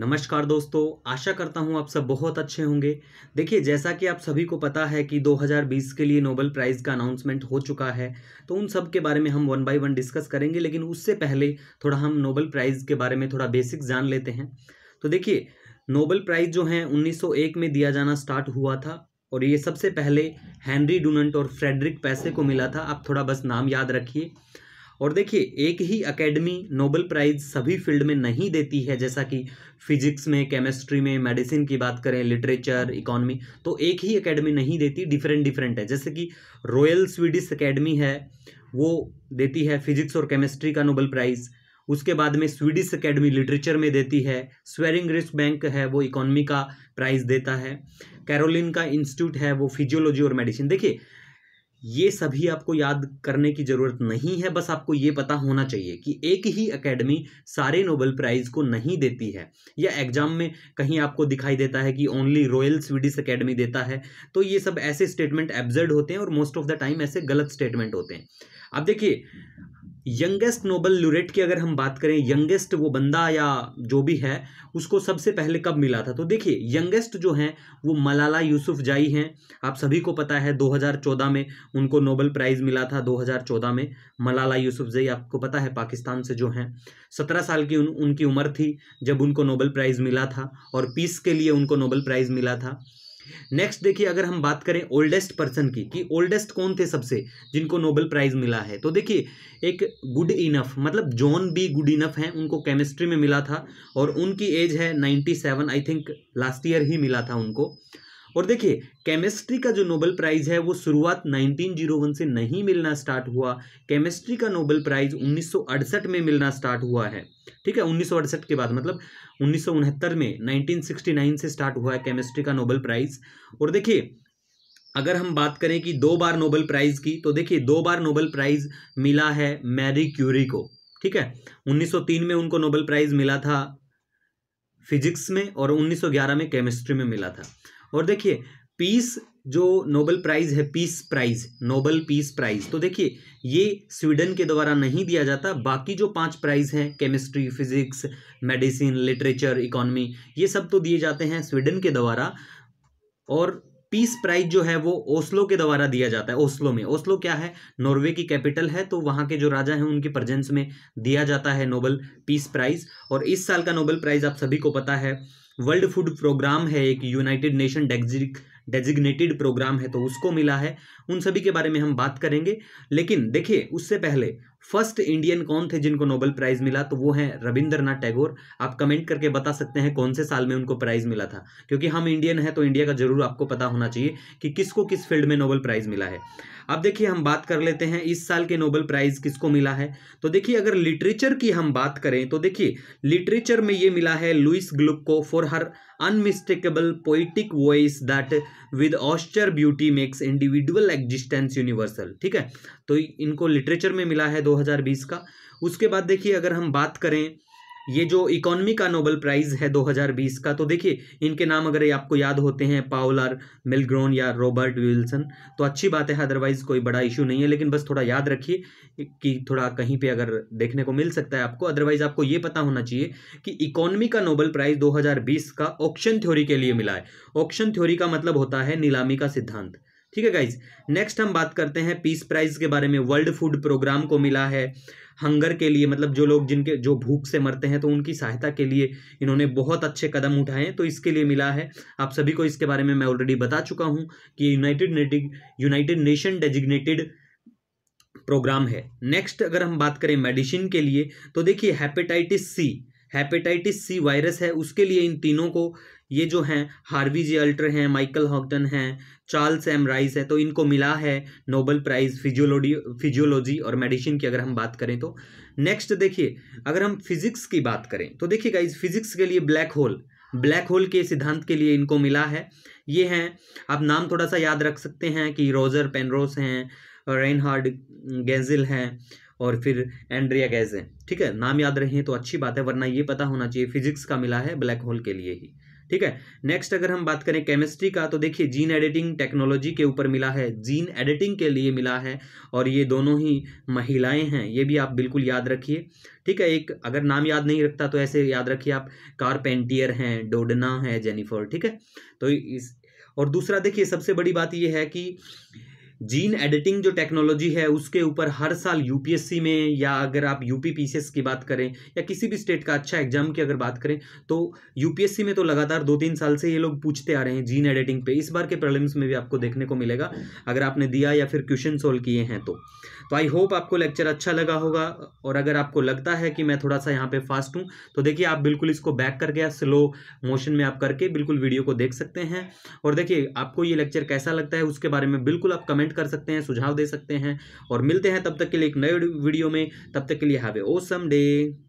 नमस्कार दोस्तों आशा करता हूं आप सब बहुत अच्छे होंगे देखिए जैसा कि आप सभी को पता है कि 2020 के लिए नोबेल प्राइज़ का अनाउंसमेंट हो चुका है तो उन सब के बारे में हम वन बाय वन डिस्कस करेंगे लेकिन उससे पहले थोड़ा हम नोबेल प्राइज़ के बारे में थोड़ा बेसिक जान लेते हैं तो देखिए नोबेल प्राइज़ जो है उन्नीस में दिया जाना स्टार्ट हुआ था और ये सबसे पहले हैंनरी डूनट और फ्रेडरिक पैसे को मिला था आप थोड़ा बस नाम याद रखिए और देखिए एक ही एकेडमी नोबल प्राइज़ सभी फील्ड में नहीं देती है जैसा कि फिजिक्स में केमिस्ट्री में मेडिसिन की बात करें लिटरेचर इकोनॉमी तो एक ही एकेडमी नहीं देती डिफरेंट डिफरेंट है जैसे कि रॉयल स्वीडिश एकेडमी है वो देती है फिजिक्स और केमिस्ट्री का नोबल प्राइज़ उसके बाद में स्वीडिश एकेडमी लिटरेचर में देती है स्वेरिंग रिस्क बैंक है वो इकोनॉमी का प्राइज़ देता है कैरोलिन का इंस्टीट्यूट है वो फिजियोलॉजी और मेडिसिन देखिए ये सभी आपको याद करने की ज़रूरत नहीं है बस आपको ये पता होना चाहिए कि एक ही एकेडमी सारे नोबेल प्राइज़ को नहीं देती है या एग्ज़ाम में कहीं आपको दिखाई देता है कि ओनली रॉयल स्वीडिश एकेडमी देता है तो ये सब ऐसे स्टेटमेंट एब्जर्ड होते हैं और मोस्ट ऑफ द टाइम ऐसे गलत स्टेटमेंट होते हैं अब देखिए यंगेस्ट नोबल लूरेट की अगर हम बात करें यंगेस्ट वो बंदा या जो भी है उसको सबसे पहले कब मिला था तो देखिए यंगेस्ट जो हैं वो मलाला यूसुफ जाई हैं आप सभी को पता है 2014 में उनको नोबल प्राइज़ मिला था 2014 में मलाला यूसुफ जई आपको पता है पाकिस्तान से जो हैं सत्रह साल की उन, उनकी उम्र थी जब उनको नोबल प्राइज़ मिला था और पीस के लिए उनको नोबल प्राइज़ मिला था नेक्स्ट देखिए अगर हम बात करें ओल्डेस्ट पर्सन की कि ओल्डेस्ट कौन थे सबसे जिनको नोबेल प्राइज़ मिला है तो देखिए एक गुड इनफ मतलब जॉन बी गुड इनफ हैं उनको केमिस्ट्री में मिला था और उनकी एज है ninety seven I think last year ही मिला था उनको और देखिए केमिस्ट्री का जो नोबेल प्राइज़ है वो शुरुआत 1901 से नहीं मिलना स्टार्ट हुआ केमिस्ट्री का नोबेल प्राइज़ 1968 में मिलना स्टार्ट हुआ है ठीक है उन्नीस के बाद मतलब उन्नीस में 1969 से स्टार्ट हुआ है केमिस्ट्री का नोबल प्राइज़ और देखिए अगर हम बात करें कि दो बार नोबेल प्राइज़ की तो देखिए दो बार नोबेल प्राइज़ मिला है मैरी क्यूरी को ठीक है 1903 में उनको नोबेल प्राइज़ मिला था फिजिक्स में और 1911 में केमिस्ट्री में मिला था और देखिए पीस जो नोबल प्राइज है peace prize Nobel peace prize तो देखिए ये स्वीडन के द्वारा नहीं दिया जाता बाकी जो पांच प्राइज हैं chemistry physics medicine literature economy ये सब तो दिए जाते हैं स्वीडन के द्वारा और पीस प्राइज जो है वो ओस्लो के द्वारा दिया जाता है ओस्लो में ओस्लो क्या है नॉर्वे की कैपिटल है तो वहाँ के जो राजा हैं उनके प्रजेंस में दिया जाता है नोबल पीस प्राइज और इस साल का नोबल प्राइज आप सभी को पता है वर्ल्ड फूड प्रोग्राम है एक यूनाइटेड नेशन डेक्जिक डेजिग्नेटेड प्रोग्राम है तो उसको मिला है उन सभी के बारे में हम बात करेंगे लेकिन देखिए उससे पहले फर्स्ट इंडियन कौन थे जिनको नोबेल प्राइज मिला तो वो है रविंद्रनाथ टैगोर आप कमेंट करके बता सकते हैं कौन से साल में उनको प्राइज मिला था क्योंकि हम इंडियन है तो इंडिया का जरूर आपको पता होना चाहिए कि किसको किस फील्ड में नोबेल प्राइज मिला है अब देखिए हम बात कर लेते हैं इस साल के नोबेल प्राइज़ किसको मिला है तो देखिए अगर लिटरेचर की हम बात करें तो देखिए लिटरेचर में ये मिला है लुइस ग्लुप को for her unmistakable poetic voice that with austere beauty makes individual existence universal ठीक है तो इनको लिटरेचर में मिला है 2020 का उसके बाद देखिए अगर हम बात करें ये जो इकोनॉमी का नोबल प्राइज़ है 2020 का तो देखिए इनके नाम अगर आपको याद होते हैं पाओलर मिलग्रोन या रॉबर्ट विल्सन तो अच्छी बात है अदरवाइज़ कोई बड़ा इशू नहीं है लेकिन बस थोड़ा याद रखिए कि थोड़ा कहीं पे अगर देखने को मिल सकता है आपको अदरवाइज़ आपको ये पता होना चाहिए कि इकोनॉमी का नोबल प्राइज़ दो का ऑप्शन थ्योरी के लिए मिला है ऑप्शन थ्योरी का मतलब होता है नीलामी का सिद्धांत ठीक है गाइज नेक्स्ट हम बात करते हैं पीस प्राइज के बारे में वर्ल्ड फूड प्रोग्राम को मिला है हंगर के लिए मतलब जो लोग जिनके जो भूख से मरते हैं तो उनकी सहायता के लिए इन्होंने बहुत अच्छे कदम उठाए तो इसके लिए मिला है आप सभी को इसके बारे में मैं ऑलरेडी बता चुका हूँ कि United United Nation designated programme है नेक्स्ट अगर हम बात करें मेडिसिन के लिए तो देखिए hepatitis C hepatitis C virus है उसके लिए इन तीनों को ये जो हैं हार्वी जे अल्टर हैं माइकल हॉकटन हैं चार्ल्स एम राइस है तो इनको मिला है नोबल प्राइज़ फिजियोलॉजी फिजियोलॉजी और मेडिसिन की अगर हम बात करें तो नेक्स्ट देखिए अगर हम फिजिक्स की बात करें तो देखिए गाइज फिजिक्स के लिए ब्लैक होल ब्लैक होल के सिद्धांत के लिए इनको मिला है ये हैं आप नाम थोड़ा सा याद रख सकते हैं कि रोजर पेनरोस हैं रेनहार्ड गैजिल हैं और फिर एंड्रिया गैज हैं ठीक है नाम याद रहे तो अच्छी बात है वरना ये पता होना चाहिए फिजिक्स का मिला है ब्लैक होल के लिए ही ठीक है नेक्स्ट अगर हम बात करें केमिस्ट्री का तो देखिए जीन एडिटिंग टेक्नोलॉजी के ऊपर मिला है जीन एडिटिंग के लिए मिला है और ये दोनों ही महिलाएं हैं ये भी आप बिल्कुल याद रखिए ठीक है एक अगर नाम याद नहीं रखता तो ऐसे याद रखिए आप कारपेंटियर हैं डोडना है जेनिफर ठीक है तो इस और दूसरा देखिए सबसे बड़ी बात यह है कि जीन एडिटिंग जो टेक्नोलॉजी है उसके ऊपर हर साल यूपीएससी में या अगर आप यूपी की बात करें या किसी भी स्टेट का अच्छा एग्जाम की अगर बात करें तो यूपीएससी में तो लगातार दो तीन साल से ये लोग पूछते आ रहे हैं जीन एडिटिंग पे इस बार के प्रॉब्लम्स में भी आपको देखने को मिलेगा अगर आपने दिया या फिर क्वेश्चन सोल्व किए हैं तो तो आई होप आपको लेक्चर अच्छा लगा होगा और अगर आपको लगता है कि मैं थोड़ा सा यहाँ पे फास्ट हूँ तो देखिए आप बिल्कुल इसको बैक करके या स्लो मोशन में आप करके बिल्कुल वीडियो को देख सकते हैं और देखिए आपको ये लेक्चर कैसा लगता है उसके बारे में बिल्कुल आप कमेंट कमेंट कर सकते हैं सुझाव दे सकते हैं और मिलते हैं तब तक के लिए एक नए वीडियो में तब तक के लिए हैव ए ओसम डे